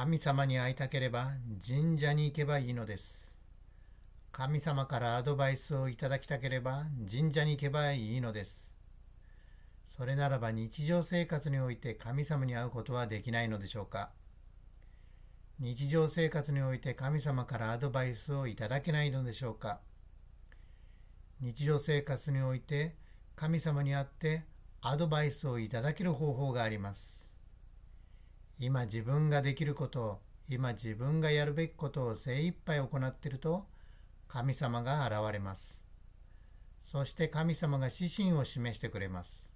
神様に会いたければ神社に行けばいいのです。神様からアドバイスをいただきたければ神社に行けばいいのです。それならば日常生活において神様に会うことはできないのでしょうか日常生活において神様からアドバイスをいただけないのでしょうか日常生活において神様に会ってアドバイスをいただける方法があります。今自分ができることを今自分がやるべきことを精一杯行っていると神様が現れますそして神様が指針を示してくれます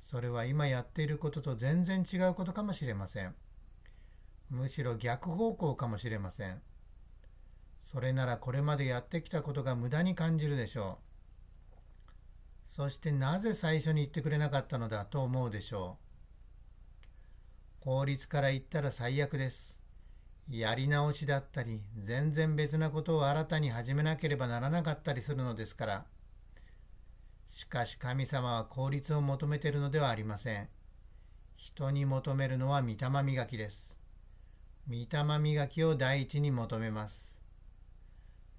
それは今やっていることと全然違うことかもしれませんむしろ逆方向かもしれませんそれならこれまでやってきたことが無駄に感じるでしょうそしてなぜ最初に言ってくれなかったのだと思うでしょう法律から言ったら最悪です。やり直しだったり、全然別なことを新たに始めなければならなかったりするのですから。しかし神様は効率を求めているのではありません。人に求めるのは御霊磨きです。御霊磨きを第一に求めます。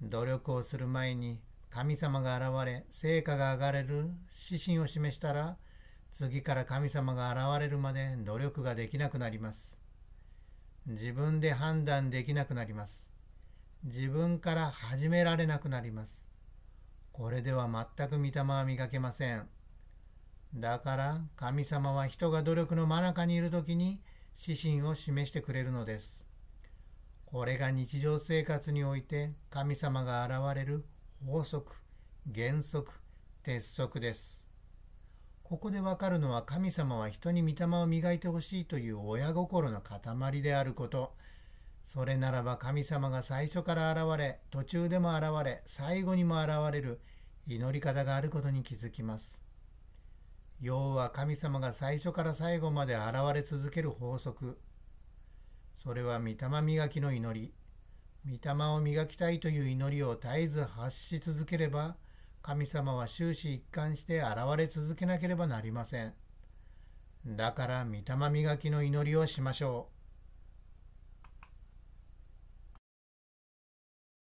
努力をする前に神様が現れ、成果が上がれる指針を示したら、次から神様が現れるまで努力ができなくなります。自分で判断できなくなります。自分から始められなくなります。これでは全く御霊は磨けません。だから神様は人が努力の真中にいる時に指針を示してくれるのです。これが日常生活において神様が現れる法則、原則、鉄則です。ここでわかるのは神様は人に御霊を磨いてほしいという親心の塊であること。それならば神様が最初から現れ、途中でも現れ、最後にも現れる祈り方があることに気づきます。要は神様が最初から最後まで現れ続ける法則。それは御霊磨きの祈り。御霊を磨きたいという祈りを絶えず発し続ければ、神様は終始一貫して現れ続けなければなりません。だから御霊磨きの祈りをしましょう。